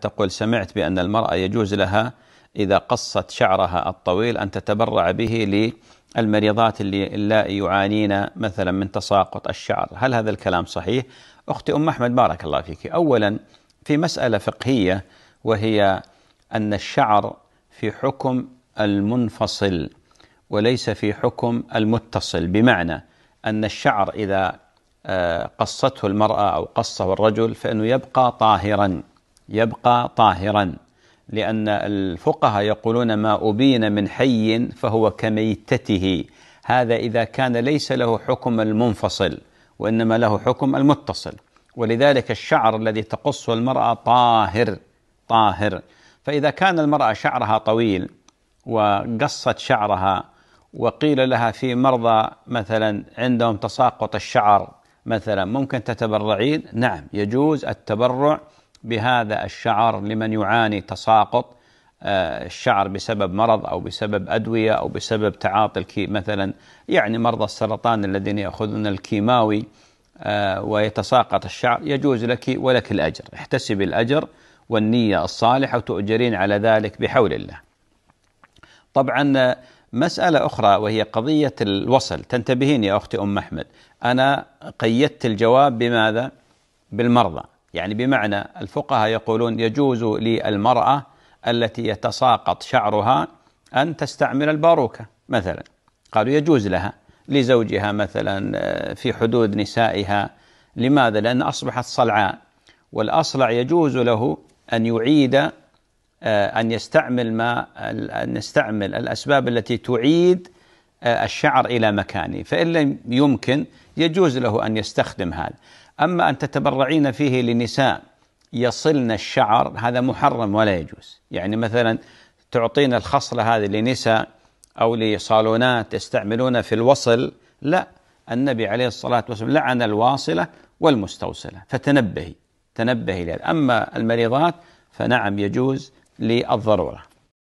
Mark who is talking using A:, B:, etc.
A: تقول سمعت بأن المرأة يجوز لها إذا قصت شعرها الطويل أن تتبرع به للمريضات اللي لا يعانين مثلا من تساقط الشعر هل هذا الكلام صحيح؟ أختي أم أحمد بارك الله فيك أولا في مسألة فقهية وهي أن الشعر في حكم المنفصل وليس في حكم المتصل بمعنى أن الشعر إذا آه، قصته المرأة أو قصه الرجل فإنه يبقى طاهراً يبقى طاهرا لأن الفقهاء يقولون ما أبين من حي فهو كميتته هذا إذا كان ليس له حكم المنفصل وإنما له حكم المتصل ولذلك الشعر الذي تقصه المرأة طاهر طاهر فإذا كان المرأة شعرها طويل وقصت شعرها وقيل لها في مرضى مثلا عندهم تساقط الشعر مثلا ممكن تتبرعين نعم يجوز التبرع بهذا الشعر لمن يعاني تساقط آه، الشعر بسبب مرض أو بسبب أدوية أو بسبب تعاطي مثلا يعني مرضى السرطان الذين يأخذون الكيماوي آه، ويتساقط الشعر يجوز لك ولك الأجر احتسب الأجر والنية الصالحة وتؤجرين على ذلك بحول الله طبعا آه، مسألة أخرى وهي قضية الوصل تنتبهين يا أختي أم أحمد أنا قيدت الجواب بماذا؟ بالمرضى يعني بمعنى الفقهاء يقولون يجوز للمرأة التي يتساقط شعرها أن تستعمل الباروكة مثلا قالوا يجوز لها لزوجها مثلا آه، في حدود نسائها لماذا؟ لأن أصبحت صلعاء والأصلع يجوز له أن يعيد آه، أن يستعمل ما أن يستعمل الأسباب التي تعيد آه، الشعر إلى مكانه فإن لم يمكن يجوز له أن يستخدم هذا أما أن تتبرعين فيه لنساء يصلن الشعر هذا محرم ولا يجوز يعني مثلا تعطين الخصلة هذه لنساء أو لصالونات يستعملون في الوصل لا النبي عليه الصلاة والسلام لعن الواصلة والمستوصلة فتنبهي تنبهي لهذا أما المريضات فنعم يجوز للضرورة